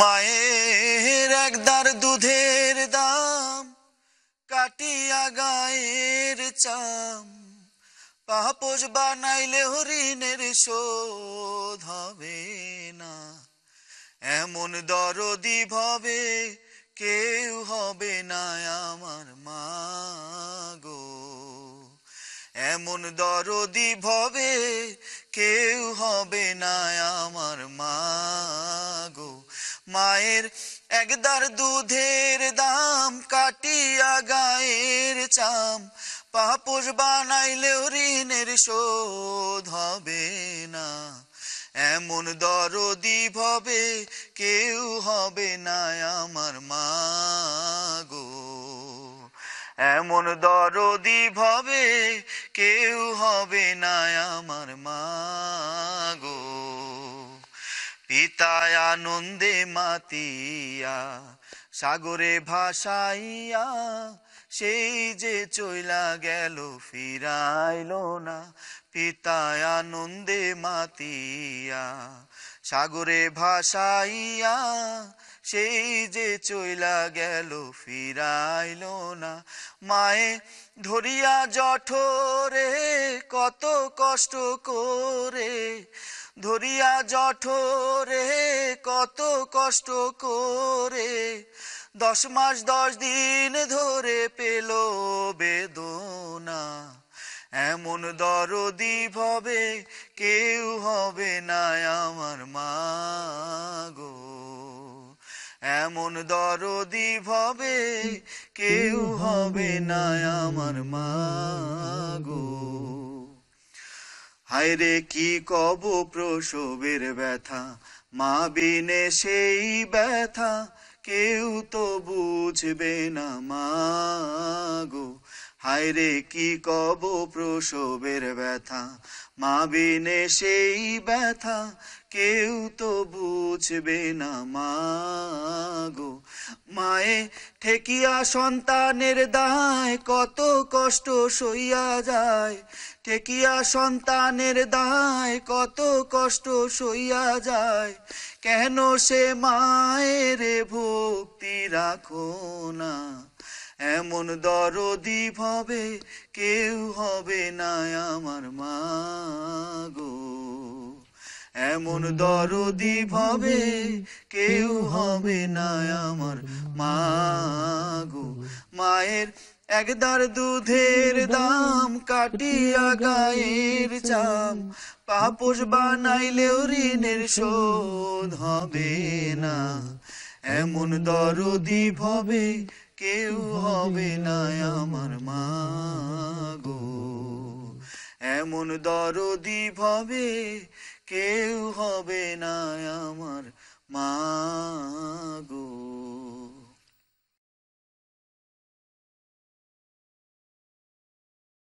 মায়ের একদার দুধের দাম কাটিয়া গায়ের চাম পাপোজ বানাইলে হরিণের শোধ হবে না এমন দরদি ভবে কেউ হবে না আমার মা গো এমন দরদি ভবে কেউ হবে না আমার মা মায়ের একদার দুধের দাম কাটিয়া গায়ের চাম পাপোশ বানাইলেও ঋণের শোধ হবে না এমন দরদি ভবে কেউ হবে না আমার মা গো এমন দরদি ভবে কেউ হবে না আমার মা পিতায়া নন্দে মাতিয়া সাগরে ভাসাইয়া সেই যে চইলা গেল ফিরাইল না পিতায়া নন্দে মাতিয়া সাগরে ভাসাইয়া সেই যে চইলা গেল ফিরাইল না মায়ে ধরিয়া জঠরে কত কষ্ট করে ধরিয়া রে কত কষ্ট করে দশ মাস দশ দিন ধরে পেল বেদনা এমন দরদি ভবে কেউ হবে না আমার মা গো এমন দরদি ভবে কেউ হবে না আমার মা গো হায়রে কি কব প্রসবের ব্যথা মা বিনে সেই ব্যথা কেউ তো বুঝবে না মা গো হায় রে কি কব প্রসবের ব্যথা মা বিনে সেই ব্যথা কেউ তো বুঝবে না মা গো মায়ে ঠেকিয়া সন্তানের দায় কত কষ্ট সইয়া যায় ঠেকিয়া সন্তানের দায় কত কষ্ট সইয়া যায় কেন সে মায়ের ভক্তি রাখো না এমন দরদি হবে কেউ হবে না আমার মা গো এমন দরদি ভাবে কেউ হবে না আমার মা গো মায়ের একদার দুধের দাম কাটিয়া গায়ের চাম পাপস বানাইলেও ঋণের শোধ হবে না এমন দরদি হবে কেউ হবে না আমার মা গো এমন দরদি ভাবে কেউ হবে না আমার মা গো